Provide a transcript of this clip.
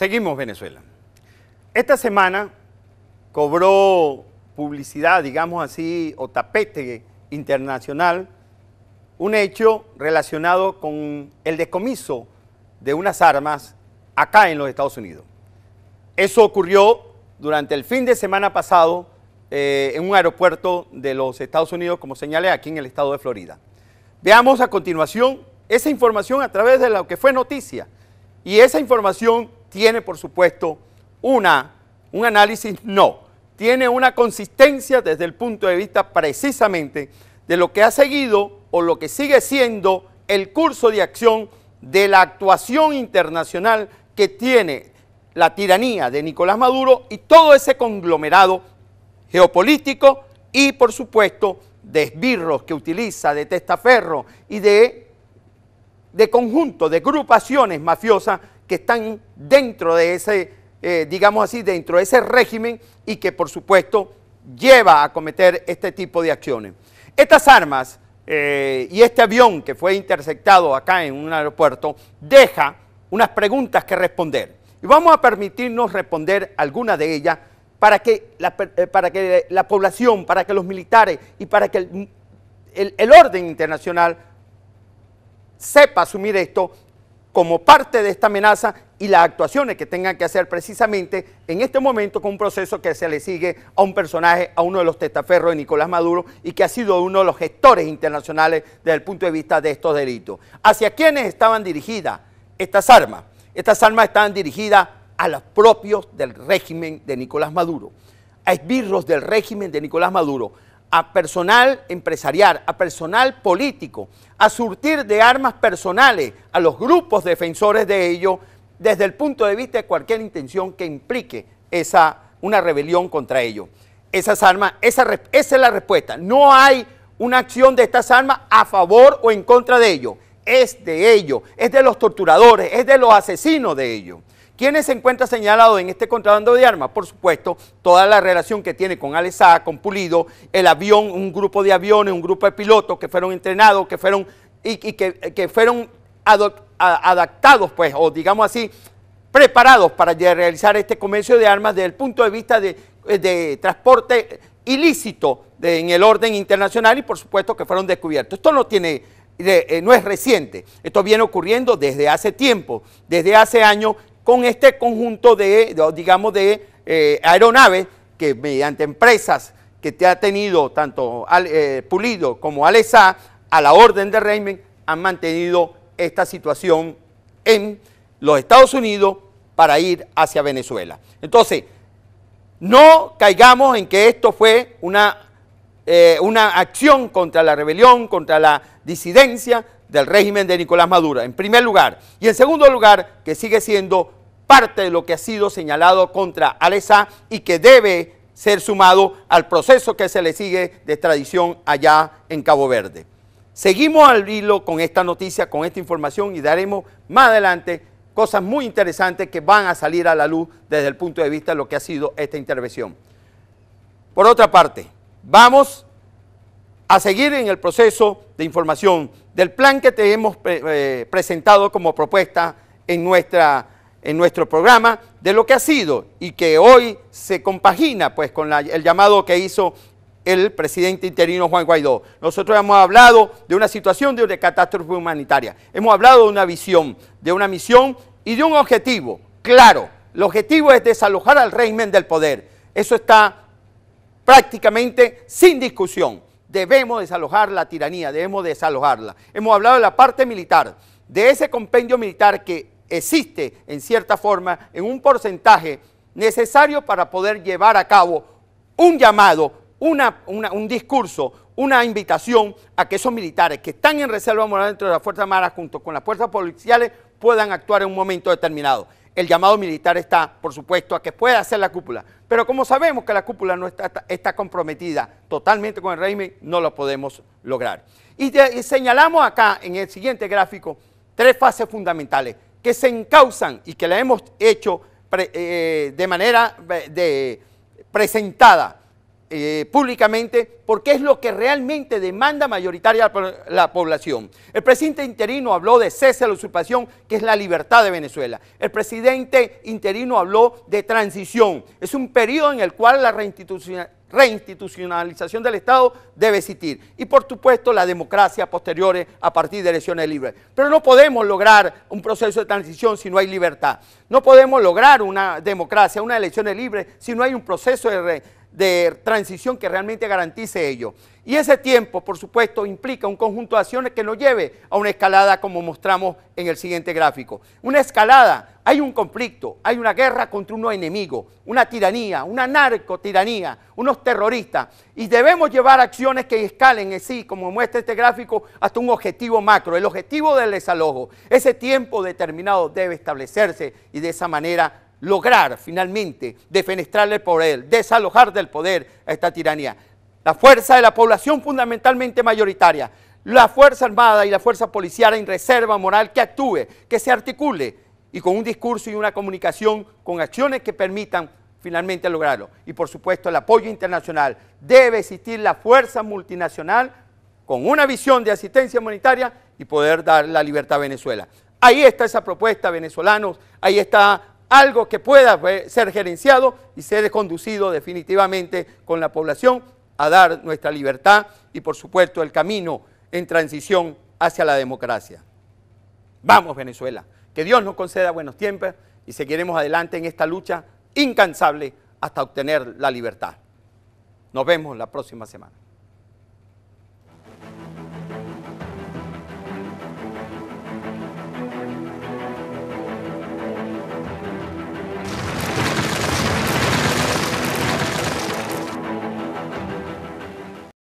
Seguimos Venezuela. Esta semana cobró publicidad, digamos así, o tapete internacional, un hecho relacionado con el descomiso de unas armas acá en los Estados Unidos. Eso ocurrió durante el fin de semana pasado eh, en un aeropuerto de los Estados Unidos, como señalé, aquí en el estado de Florida. Veamos a continuación esa información a través de lo que fue noticia. Y esa información tiene, por supuesto, una, un análisis no, tiene una consistencia desde el punto de vista precisamente de lo que ha seguido o lo que sigue siendo el curso de acción de la actuación internacional que tiene la tiranía de Nicolás Maduro y todo ese conglomerado geopolítico y, por supuesto, de esbirros que utiliza, de testaferro y de de conjunto de agrupaciones mafiosas que están dentro de ese, eh, digamos así, dentro de ese régimen y que por supuesto lleva a cometer este tipo de acciones. Estas armas eh, y este avión que fue interceptado acá en un aeropuerto deja unas preguntas que responder. Y vamos a permitirnos responder algunas de ellas para que la, eh, para que la población, para que los militares y para que el orden internacional sepa asumir esto como parte de esta amenaza y las actuaciones que tengan que hacer precisamente en este momento con un proceso que se le sigue a un personaje, a uno de los testaferros de Nicolás Maduro y que ha sido uno de los gestores internacionales desde el punto de vista de estos delitos. ¿Hacia quiénes estaban dirigidas estas armas? Estas armas estaban dirigidas a los propios del régimen de Nicolás Maduro, a esbirros del régimen de Nicolás Maduro, a personal empresarial, a personal político, a surtir de armas personales a los grupos defensores de ello desde el punto de vista de cualquier intención que implique esa, una rebelión contra ellos. Esas armas, esa, esa es la respuesta. No hay una acción de estas armas a favor o en contra de ellos. Es de ellos, es de los torturadores, es de los asesinos de ellos. ¿Quiénes se encuentra señalados en este contrabando de armas? Por supuesto, toda la relación que tiene con Alesa, con Pulido, el avión, un grupo de aviones, un grupo de pilotos que fueron entrenados, que fueron y, que, fueron adaptados, pues, o digamos así, preparados para realizar este comercio de armas desde el punto de vista de, transporte ilícito en el orden internacional y por supuesto que fueron descubiertos. Esto no tiene eh, no es reciente, esto viene ocurriendo desde hace tiempo, desde hace años con este conjunto de, digamos, de eh, aeronaves que mediante empresas que te ha tenido tanto eh, Pulido como Alesa a la orden del régimen han mantenido esta situación en los Estados Unidos para ir hacia Venezuela. Entonces, no caigamos en que esto fue una, eh, una acción contra la rebelión, contra la disidencia del régimen de Nicolás Maduro, en primer lugar. Y en segundo lugar, que sigue siendo parte de lo que ha sido señalado contra Alesa y que debe ser sumado al proceso que se le sigue de extradición allá en Cabo Verde. Seguimos al hilo con esta noticia, con esta información y daremos más adelante cosas muy interesantes que van a salir a la luz desde el punto de vista de lo que ha sido esta intervención. Por otra parte, vamos a seguir en el proceso de información del plan que te hemos eh, presentado como propuesta en nuestra en nuestro programa de lo que ha sido y que hoy se compagina pues con el llamado que hizo el presidente interino Juan Guaidó. Nosotros hemos hablado de una situación de catástrofe humanitaria, hemos hablado de una visión, de una misión y de un objetivo claro. El objetivo es desalojar al régimen del poder. Eso está prácticamente sin discusión. Debemos desalojar la tiranía, debemos desalojarla. Hemos hablado de la parte militar, de ese compendio militar que existe en cierta forma en un porcentaje necesario para poder llevar a cabo un llamado, un discurso, una invitación a que esos militares que están en reserva moral dentro de las Fuerzas Armadas junto con las fuerzas policiales puedan actuar en un momento determinado. El llamado militar está, por supuesto, a que pueda hacer la cúpula, pero como sabemos que la cúpula no está, comprometida totalmente con el régimen, no lo podemos lograr. y señalamos acá en el siguiente gráfico tres fases fundamentales que se encausan y que la hemos hecho eh, de manera eh, presentada eh, públicamente porque es lo que realmente demanda mayoritaria la población. El presidente interino habló de cese a la usurpación, que es la libertad de Venezuela. El presidente interino habló de transición. Es un periodo en el cual la reinstitucionalidad reinstitucionalización del Estado debe existir. Y por supuesto la democracia posteriores a partir de elecciones libres. Pero no podemos lograr un proceso de transición si no hay libertad. No podemos lograr una democracia, una elección libre si no hay un proceso de de transición que realmente garantice ello. Y ese tiempo, por supuesto, implica un conjunto de acciones que nos lleve a una escalada como mostramos en el siguiente gráfico. Una escalada, hay un conflicto, hay una guerra contra un enemigo, una tiranía, una narcotiranía, unos terroristas. Y debemos llevar acciones que escalen en sí, como muestra este gráfico, hasta un objetivo macro, el objetivo del desalojo. Ese tiempo determinado debe establecerse y de esa manera lograr finalmente defenestrarle el poder, desalojar del poder a esta tiranía. La fuerza de la población fundamentalmente mayoritaria, la fuerza armada y la fuerza policial en reserva moral que actúe, que se articule y con un discurso y una comunicación con acciones que permitan finalmente lograrlo. Y por supuesto el apoyo internacional. Debe existir la fuerza multinacional con una visión de asistencia humanitaria y poder dar la libertad a Venezuela. Ahí está esa propuesta, venezolanos, ahí está algo que pueda eh, ser gerenciado y ser conducido definitivamente con la población a dar nuestra libertad y por supuesto el camino en transición hacia la democracia. Vamos Venezuela, que Dios nos conceda buenos tiempos y seguiremos adelante en esta lucha incansable hasta obtener la libertad. Nos vemos la próxima semana.